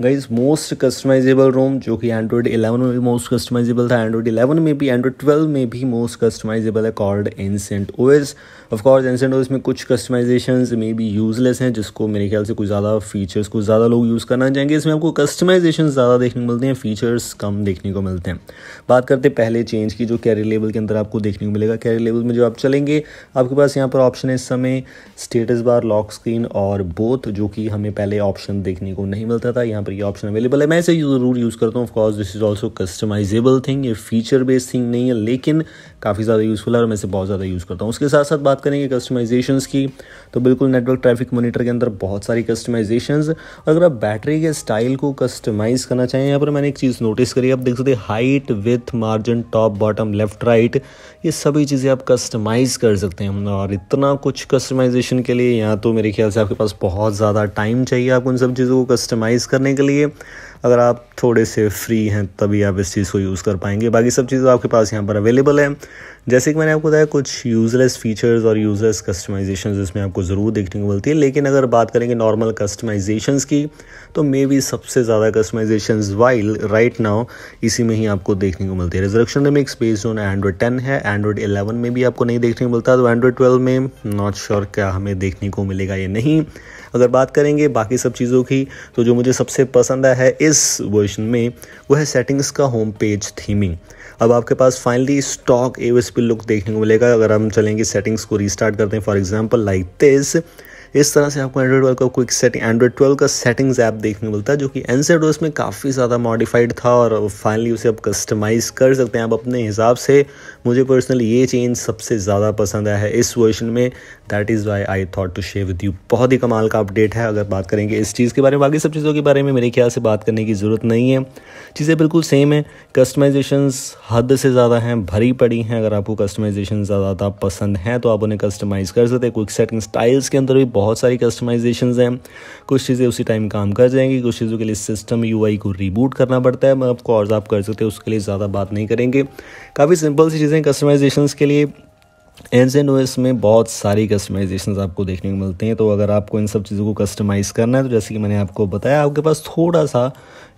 guys most customisable रोम जो कि Android 11 में भी मोस्ट कस्टमाइजेबल था एंड्रॉयड 11 में भी एंड्रॉयड 12 में भी मोस्ट कस्टमाइजेबल है called ancient OS of course ancient OS में कुछ कस्टमाइजेशन मे बी यूजलेस हैं जिसको मेरे ख्याल से कुछ ज़्यादा फीचर्स कुछ ज़्यादा लोग यूज़ करना चाहेंगे इसमें आपको कस्टमाइजेशन ज़्यादा देखने को मिलते हैं फीचर्स कम देखने को मिलते हैं बात करते पहले चेंज की जो कैरी लेवल के अंदर आपको देखने को मिलेगा कैरी लेवल में जो आप चलेंगे आपके पास यहाँ पर ऑप्शन है इस समय स्टेटस बार लॉक स्क्रीन और बोथ जो कि हमें पहले ऑप्शन देखने को नहीं मिलता था यहाँ पर ये ऑप्शन अवेलेबल है मैं इसे ज़रूर यूज़ करता हूँ of course this is also customisable thing ये फीचर बेस्ड थिंग नहीं है लेकिन काफ़ी ज़्यादा यूज़फुल है और मैं इसे बहुत ज़्यादा यूज़ करता हूँ उसके साथ साथ बात करेंगे कस्टमाइजेशन की तो बिल्कुल नेटवर्क ट्रैफिक मोनीटर के अंदर बहुत सारी कस्टमाइजेशन अगर आप बैटरी के स्टाइल को कस्टमाइज़ करना चाहें यहाँ पर मैंने एक चीज़ नोटिस करी आप देख सकते height with margin top bottom left right ये सभी चीज़ें आप कस्टमाइज़ कर सकते हैं और इतना कुछ कस्टमाइजेशन के लिए यहाँ तो मेरे ख्याल से आपके पास बहुत ज़्यादा टाइम चाहिए आपको उन सब चीज़ों को कस्टमाइज़ करने के लिए अगर आप थोड़े से फ्री हैं तभी आप इस चीज़ को यूज़ कर पाएंगे बाकी सब चीज़ आपके पास यहाँ पर अवेलेबल हैं जैसे कि मैंने आपको बताया कुछ यूज़लेस फीचर्स और यूज़लेस कस्टमाइजेशन इसमें आपको ज़रूर देखने को मिलती है लेकिन अगर बात करेंगे नॉर्मल कस्टमाइजेशन की तो मे बी सबसे ज़्यादा कस्टमाइजेशन वाइल राइट नाउ इसी में ही आपको देखने को मिलती है resurrection remix based on Android ten है एंड्रॉयड एलेवन में भी आपको नहीं देखने को मिलता तो एंड्रॉयड ट्वेल्व में नॉट श्योर क्या हमें देखने को मिलेगा या नहीं अगर बात करेंगे बाकी सब चीज़ों की तो जो मुझे सबसे पसंद आया है इस वर्जन में वो है सेटिंग्स का होम पेज थीमिंग अब आपके पास फाइनली स्टॉक ए लुक देखने को मिलेगा अगर हम चलेंगे सेटिंग्स को रिस्टार्ट करते हैं फॉर एग्जाम्पल लाइक दिस इस तरह से आपको एंड्रॉइड का क्विक सेटिंग एंड्रॉइड ट्वेल्व का सेटिंग्स ऐप देखने को मिलता है जो कि एनसेड ओएस में काफ़ी ज़्यादा मॉडिफाइड था और फाइनली उसे आप कस्टमाइज़ कर सकते हैं आप अपने हिसाब से मुझे पर्सनली ये चेंज सबसे ज़्यादा पसंद आया है इस वर्जन में that is why I thought to share with you बहुत ही कमाल का अपडेट है अगर बात करेंगे इस चीज़ के बारे में बाकी सब चीज़ों के बारे में मेरे ख्याल से बात करने की ज़रूरत नहीं है चीज़ें बिल्कुल सेम है कस्टमाइजेशन हद से ज़्यादा हैं भरी पड़ी हैं अगर आपको कस्टमाइजेशन ज़्यादा पसंद हैं तो आप उन्हें कस्टमाइज़ कर सकते हैं क्विक सेटिंग स्टाइल्स के अंदर भी बहुत सारी कस्टमाइजेशन हैं कुछ चीज़ें उसी टाइम काम कर जाएंगी कुछ चीज़ों के लिए सिस्टम यू को रीबूट करना पड़ता है मैं और आप कर सकते हैं उसके लिए ज़्यादा बात नहीं करेंगे काफ़ी सिंपल सी चीज़ें कस्टमाइजेशन के लिए एंड एंड में बहुत सारी कस्टमाइजेशन आपको देखने को मिलते हैं तो अगर आपको इन सब चीज़ों को कस्टमाइज़ करना है तो जैसे कि मैंने आपको बताया आपके पास थोड़ा सा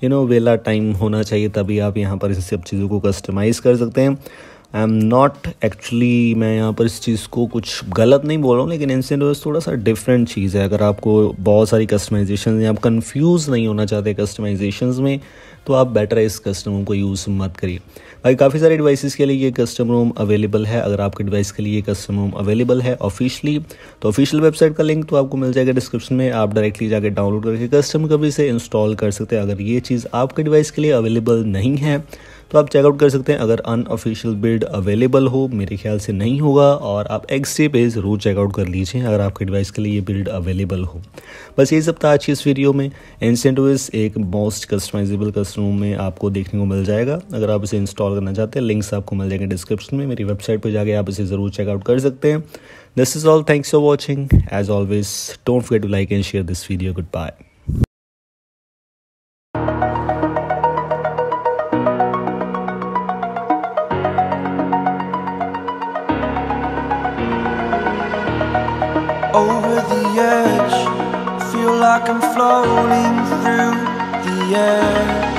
यू नो वेला टाइम होना चाहिए तभी आप यहाँ पर इन सब चीज़ों को कस्टमाइज़ कर सकते हैं आई एम नॉट एक्चुअली मैं यहाँ पर इस चीज़ को कुछ गलत नहीं बोल रहा हूँ लेकिन इंस्टेंट वेज तो थोड़ा सा डिफरेंट चीज़ है अगर आपको बहुत सारी कस्टमाइजेशन या आप कन्फ्यूज़ नहीं होना चाहते कस्टमाइजेशन में तो आप बेटर इस कस्टम रूम को यूज़ मत करिए भाई काफ़ी सारे डिवाइसेस के लिए ये कस्टम रूम अवेलेबल है अगर आपके डिवाइस के लिए ये कस्टम रूम अवेलेबल है ऑफिशियली तो ऑफिशियल वेबसाइट का लिंक तो आपको मिल जाएगा डिस्क्रिप्शन में आप डायरेक्टली जाकर डाउनलोड करके कस्टम कभी से इंस्टॉल कर सकते हैं अगर ये चीज़ आपके डिवाइस के लिए अवेलेबल नहीं है तो आप चेकआउट कर सकते हैं अगर अनऑफिशियल बिल्ड अवेलेबल हो मेरे ख्याल से नहीं होगा और आप एक्सरे पे ज़रूर चेकआउट कर लीजिए अगर आपके डिवाइस के लिए ये बिल्ड अवेलेबल हो बस यही सब था आज की इस वीडियो में एनसेंटोविस एक मोस्ट कस्टमाइजेबल कस्टमर में आपको देखने को मिल जाएगा अगर आप इसे इंस्टॉल करना चाहते हैं लिंक्स आपको मिल जाएंगे डिस्क्रिप्शन में मेरी वेबसाइट पर जाके आप इसे ज़रूर चेकआउट कर सकते हैं this is all thanks for watching as always don't forget to like and share this video good bye like I'm floating through the air